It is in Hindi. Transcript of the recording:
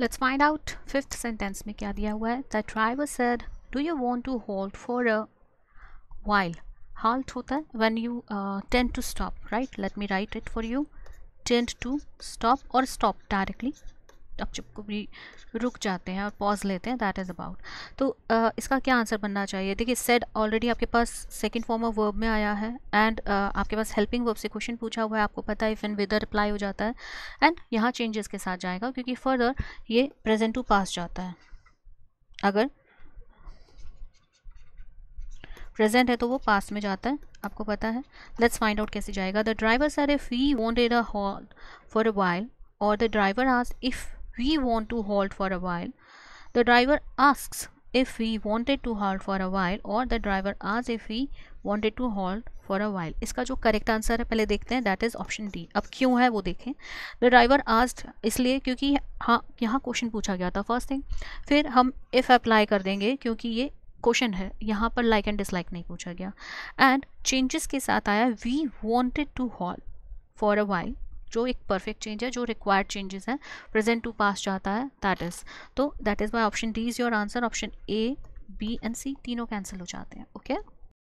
let's find out fifth sentence mein kya diya hua the driver said do you want to hold for a while halt hota when you uh, tend to stop right let me write it for you tend to stop or stop directly टप चुप को भी रुक जाते हैं और पॉज लेते हैं दैट इज़ अबाउट तो इसका क्या आंसर बनना चाहिए देखिए सेड ऑलरेडी आपके पास सेकेंड फॉर्म ऑफ वर्ब में आया है एंड uh, आपके पास हेल्पिंग वर्ब से क्वेश्चन पूछा हुआ है आपको पता है इफ एंड विदर अप्लाई हो जाता है एंड यहाँ चेंजेस के साथ जाएगा क्योंकि फर्दर ये प्रेजेंट टू पास जाता है अगर प्रेजेंट है तो वो पास में जाता है आपको पता है लेट्स फाइंड आउट कैसे जाएगा the driver sir if we wanted a haul for a while और द ड्राइवर आज if we want to halt for a while the driver asks if we wanted to halt for a while or the driver asks if we wanted to halt for a while iska jo correct answer hai pehle dekhte hain that is option d ab kyun hai wo dekhen the driver asked isliye kyunki ha yahan question pucha gaya tha first thing fir hum if apply kar denge kyunki ye question है यहाँ पर लाइक एंड डिसलाइक नहीं पूछा गया एंड चेंजेस के साथ आया we wanted to haul for a while जो एक परफेक्ट चेंज है जो रिक्वायर्ड चेंजेस हैं प्रेजेंट टू पास जाता है दैट इज़ तो that is my option D is your answer option A B and C तीनों कैंसिल हो जाते हैं ओके okay?